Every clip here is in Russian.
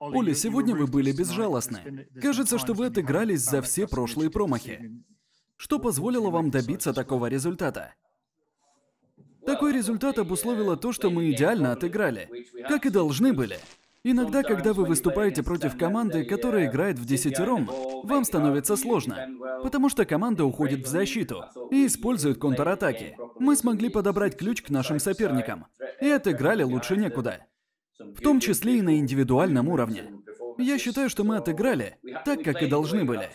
Оли, сегодня вы были безжалостны. Кажется, что вы отыгрались за все прошлые промахи. Что позволило вам добиться такого результата? Такой результат обусловило то, что мы идеально отыграли, как и должны были. Иногда, когда вы выступаете против команды, которая играет в десятером, вам становится сложно, потому что команда уходит в защиту и использует контратаки. Мы смогли подобрать ключ к нашим соперникам и отыграли лучше некуда в том числе и на индивидуальном уровне. Я считаю, что мы отыграли так, как и должны были.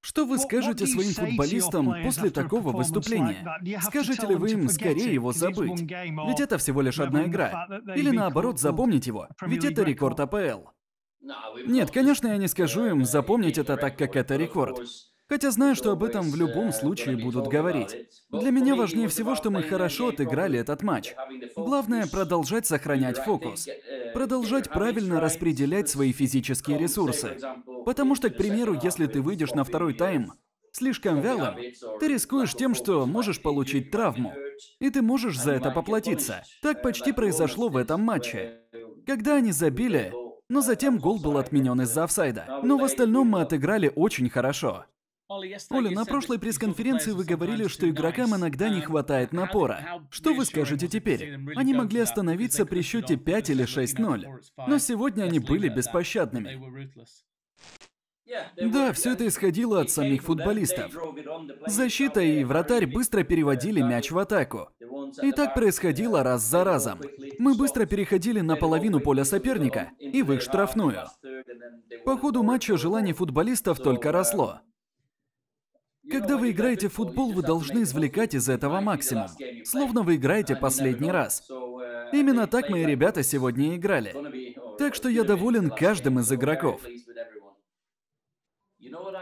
Что вы скажете своим футболистам после такого выступления? Скажете ли вы им скорее его забыть? Ведь это всего лишь одна игра. Или наоборот, запомнить его, ведь это рекорд АПЛ. Нет, конечно, я не скажу им запомнить это так, как это рекорд. Хотя знаю, что об этом в любом случае будут говорить. Для меня важнее всего, что мы хорошо отыграли этот матч. Главное — продолжать сохранять фокус. Продолжать правильно распределять свои физические ресурсы. Потому что, к примеру, если ты выйдешь на второй тайм слишком вялым, ты рискуешь тем, что можешь получить травму. И ты можешь за это поплатиться. Так почти произошло в этом матче. Когда они забили, но затем гол был отменен из-за офсайда. Но в остальном мы отыграли очень хорошо. Оля, на прошлой пресс-конференции вы говорили, что игрокам иногда не хватает напора. Что вы скажете теперь? Они могли остановиться при счете 5 или 6-0, но сегодня они были беспощадными. Да, все это исходило от самих футболистов. Защита и вратарь быстро переводили мяч в атаку. И так происходило раз за разом. Мы быстро переходили на половину поля соперника и в их штрафную. По ходу матча желание футболистов только росло. Когда вы играете в футбол, вы должны извлекать из этого максимум. Словно вы играете последний раз. Именно так мои ребята сегодня играли. Так что я доволен каждым из игроков.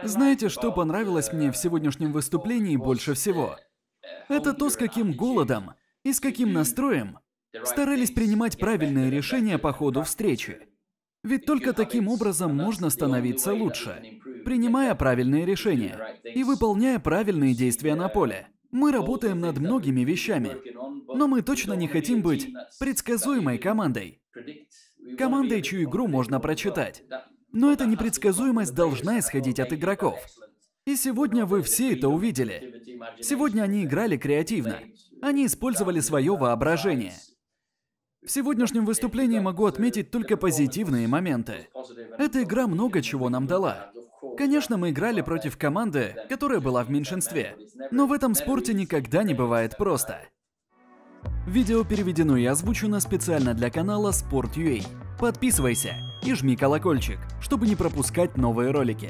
Знаете, что понравилось мне в сегодняшнем выступлении больше всего? Это то, с каким голодом и с каким настроем старались принимать правильные решения по ходу встречи. Ведь только таким образом можно становиться лучше, принимая правильные решения и выполняя правильные действия на поле. Мы работаем над многими вещами, но мы точно не хотим быть предсказуемой командой. Командой, чью игру можно прочитать. Но эта непредсказуемость должна исходить от игроков. И сегодня вы все это увидели. Сегодня они играли креативно. Они использовали свое воображение – в сегодняшнем выступлении могу отметить только позитивные моменты. Эта игра много чего нам дала. Конечно, мы играли против команды, которая была в меньшинстве, но в этом спорте никогда не бывает просто. Видео переведено и озвучено специально для канала Sport.ua. Подписывайся и жми колокольчик, чтобы не пропускать новые ролики.